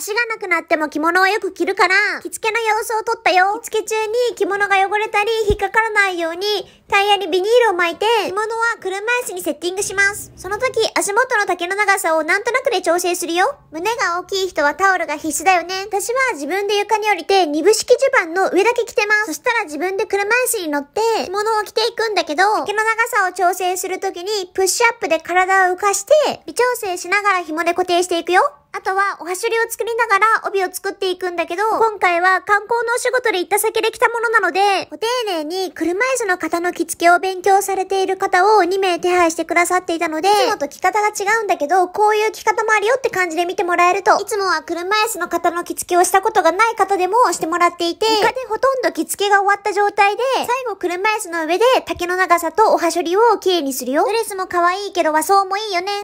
足がなくなっても着物はよく着るから、着付けの様子を撮ったよ。着付け中に着物が汚れたり引っかからないように、タイヤにビニールを巻いて、着物は車椅子にセッティングします。その時、足元の丈の長さをなんとなくで調整するよ。胸が大きい人はタオルが必須だよね。私は自分で床に降りて、二部式地盤の上だけ着てます。そしたら自分で車椅子に乗って、着物を着ていくんだけど、丈の長さを調整する時に、プッシュアップで体を浮かして、微調整しながら紐で固定していくよ。あとは、おはしょりを作りながら帯を作っていくんだけど、今回は観光のお仕事で行った先で来たものなので、ご丁寧に車椅子の方の着付けを勉強されている方を2名手配してくださっていたので、いつもと着方が違うんだけど、こういう着方もあるよって感じで見てもらえると、いつもは車椅子の方の着付けをしたことがない方でもしてもらっていて、床でほとんど着付けが終わった状態で、最後車椅子の上で竹の長さとおはしょりを綺麗にするよ。ドレスも可愛いけど和装もいいよね。